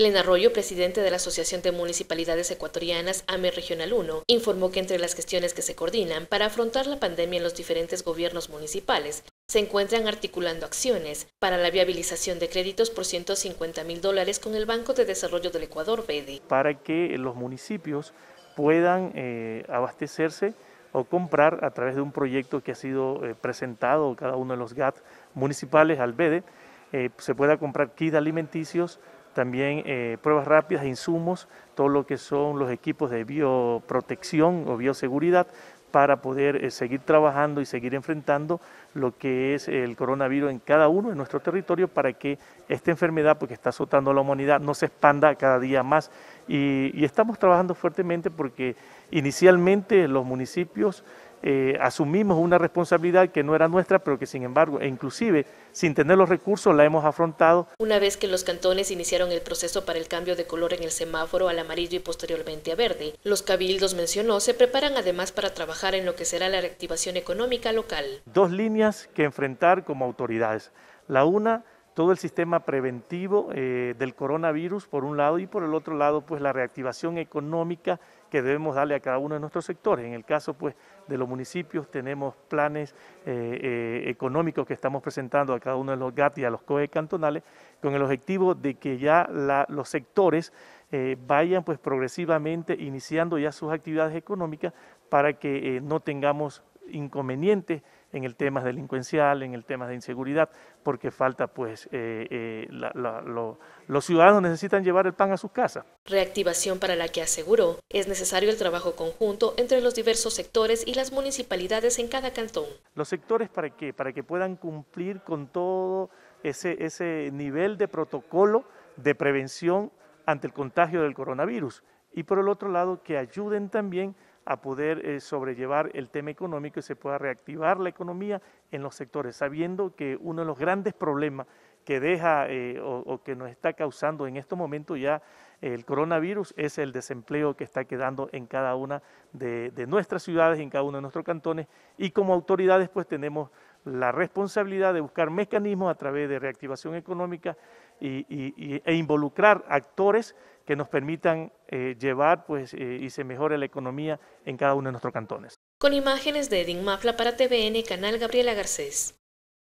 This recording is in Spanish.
Glen Arroyo, presidente de la Asociación de Municipalidades Ecuatorianas AME Regional 1, informó que entre las gestiones que se coordinan para afrontar la pandemia en los diferentes gobiernos municipales, se encuentran articulando acciones para la viabilización de créditos por 150 mil dólares con el Banco de Desarrollo del Ecuador, Bede. Para que los municipios puedan eh, abastecerse o comprar a través de un proyecto que ha sido eh, presentado cada uno de los GAT municipales al BEDE, eh, se pueda comprar kits alimenticios también eh, pruebas rápidas, insumos, todo lo que son los equipos de bioprotección o bioseguridad para poder eh, seguir trabajando y seguir enfrentando lo que es el coronavirus en cada uno de nuestro territorio para que esta enfermedad, porque pues, está azotando a la humanidad, no se expanda cada día más. y estamos trabajando fuertemente porque inicialmente los municipios eh, asumimos una responsabilidad que no era nuestra, pero que sin embargo, e inclusive sin tener los recursos, la hemos afrontado. Una vez que los cantones iniciaron el proceso para el cambio de color en el semáforo al amarillo y posteriormente a verde, los cabildos, mencionó, se preparan además para trabajar en lo que será la reactivación económica local. Dos líneas que enfrentar como autoridades. La una todo el sistema preventivo eh, del coronavirus por un lado y por el otro lado pues la reactivación económica que debemos darle a cada uno de nuestros sectores. En el caso pues de los municipios tenemos planes eh, eh, económicos que estamos presentando a cada uno de los GAT y a los COE cantonales con el objetivo de que ya los sectores vayan pues progresivamente iniciando ya sus actividades económicas para que no tengamos inconveniente en el tema delincuencial, en el tema de inseguridad, porque falta, pues, eh, eh, los ciudadanos necesitan llevar el pan a sus casas. Reactivación para la que aseguró es necesario el trabajo conjunto entre los diversos sectores y las municipalidades en cada cantón. ¿Los sectores para qué? Para que puedan cumplir con todo ese, ese nivel de protocolo de prevención ante el contagio del coronavirus. Y por el otro lado, que ayuden también a poder eh, sobrellevar el tema económico y se pueda reactivar la economía en los sectores, sabiendo que uno de los grandes problemas que deja eh, o, que nos está causando en estos momentos ya eh, el coronavirus es el desempleo que está quedando en cada una de, nuestras ciudades, en cada uno de nuestros cantones y como autoridades pues tenemos la responsabilidad de buscar mecanismos a través de reactivación económica e involucrar actores que nos permitan eh, llevar pues, eh, y se mejore la economía en cada uno de nuestros cantones. Con imágenes de Edin Mafla para TVN, Canal Gabriela Garcés.